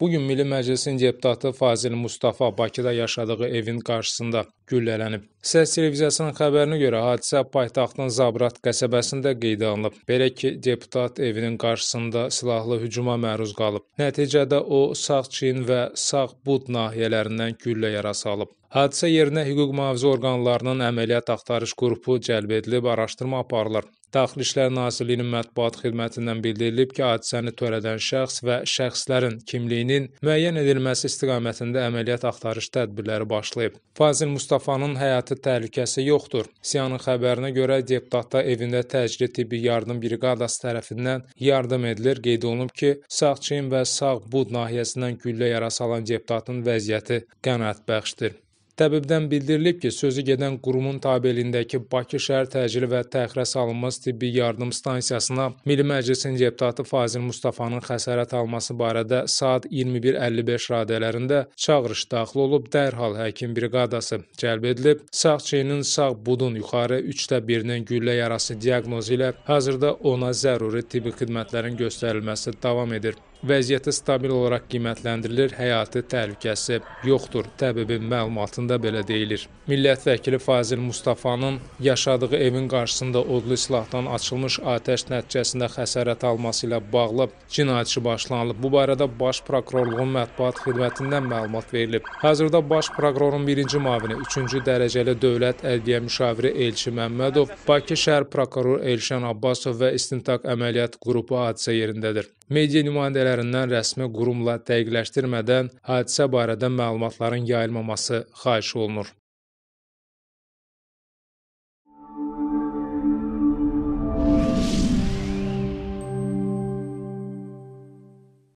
Bugün Milli Məclisin deputatı Fazil Mustafa Bakıda yaşadığı evin qarşısında güllələnib. Səs televiziyasının xəbərinə görə hadisə paytaxtın Zabrat qəsəbəsində qeydə alınıb. Belə ki, deputat evinin qarşısında silahlı hücuma məruz qalıb. Nəticədə o sağ çiyin və sağ bud nahiyələrindən güllə yarası alıb. Hadisə yerinə hüquq mühafizə orqanlarının əməliyyat axtarış qrupu cəlb edilib, araşdırma aparılır. Daxili İşlər Nazirliyinin mətbuat xidmətindən bildirilib ki, hadisəni törədən şəxs və şəxslərin kimliyinin müəyyən edilməsi istiqamətində əməliyyat axtarış tədbirləri başlayıb. Fazil Mustafanın həyatı təhlükəsi yoxdur. Siyanın xəbərinə görə deputatda evində təcili tibbi yardım briqadası tərəfindən yardım edilir. Qeyd olunub ki, sağ çiyin və sağ bud nahiyəsindən güllə yarası alan deputatın vəziyyəti qənaətbəxşdir. Təbibdən bildirilib ki, sözü gedən qurumun tabeliyindəki Bakı şəhər təcili və təxirə salınmaz tibbi yardım stansiyasına Milli Məclisin deputatı Fazil Mustafanın xəsarət alması barədə saat 21:55 radələrində çağırış daxil olub, dərhal həkim briqadası cəlb edilib, sağ çiyinin sağ budun yuxarı 1/3-nin güllə yarası diaqnozu ilə hazırda ona zəruri tibbi xidmətlərin göstərilməsi davam edir vəziyyəti stabil olaraq qiymətləndirilir, həyati təhlükəsi yoxdur. Təbibin məlumatında belə deyilir. Millət vəkili Fazil Mustafanın yaşadığı evin qarşısında odlu silahdan açılmış atəş nəticəsində xəsarət alması ilə bağlı cinayət işi başlanılıb. Bu barədə Baş prokurorluğun mətbuat xidmətindən məlumat verilib. Hazırda Baş prokurorun 1-ci müavini, 3-cü dərəcəli dövlət ədliyyə müşaviri Elçi Məmmədov, Bakı şəhər prokuroru Elşən Abbasov və İstintaq əməliyyat qrupu hadisə yerindədir. Media nümayəndələri vəzifələrindən rəsmi qurumla dəqiqləşdirmədən hadisə barədə məlumatların yayılmaması xahiş olunur.